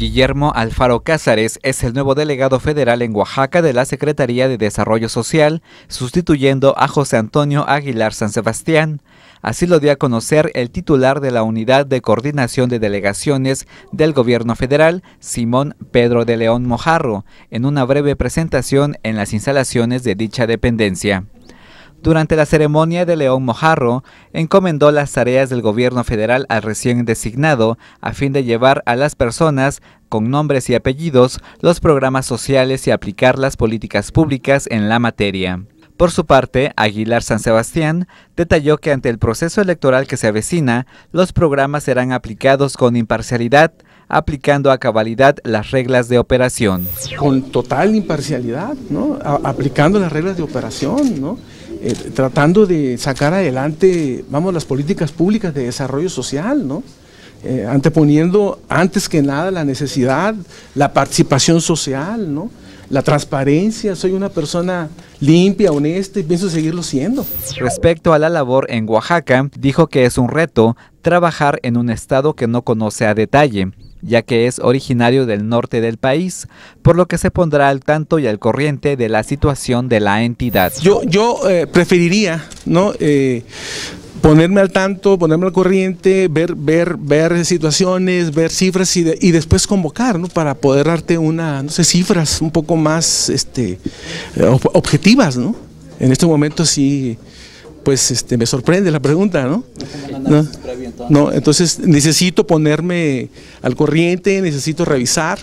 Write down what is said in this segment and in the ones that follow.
Guillermo Alfaro Cázares es el nuevo delegado federal en Oaxaca de la Secretaría de Desarrollo Social, sustituyendo a José Antonio Aguilar San Sebastián. Así lo dio a conocer el titular de la Unidad de Coordinación de Delegaciones del Gobierno Federal, Simón Pedro de León Mojarro, en una breve presentación en las instalaciones de dicha dependencia. Durante la ceremonia de León Mojarro, encomendó las tareas del gobierno federal al recién designado a fin de llevar a las personas con nombres y apellidos los programas sociales y aplicar las políticas públicas en la materia. Por su parte, Aguilar San Sebastián detalló que ante el proceso electoral que se avecina, los programas serán aplicados con imparcialidad, aplicando a cabalidad las reglas de operación. Con total imparcialidad, ¿no? aplicando las reglas de operación, ¿no? Eh, tratando de sacar adelante, vamos, las políticas públicas de desarrollo social, ¿no? Eh, anteponiendo antes que nada la necesidad, la participación social, ¿no? la transparencia, soy una persona limpia, honesta y pienso seguirlo siendo. Respecto a la labor en Oaxaca, dijo que es un reto trabajar en un estado que no conoce a detalle ya que es originario del norte del país, por lo que se pondrá al tanto y al corriente de la situación de la entidad. Yo, yo eh, preferiría, ¿no? Eh, ponerme al tanto, ponerme al corriente, ver, ver, ver situaciones, ver cifras y, y después convocar, Para poder darte una, no sé, cifras un poco más este, objetivas, ¿no? En este momento sí pues este, me sorprende la pregunta, ¿no? ¿No? Entonces necesito ponerme al corriente, necesito revisar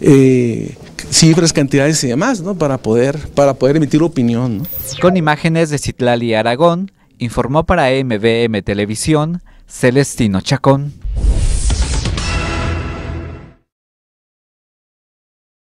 eh, cifras, cantidades y demás, ¿no? Para poder, para poder emitir opinión. ¿no? Con imágenes de Citlali Aragón, informó para MVM Televisión Celestino Chacón.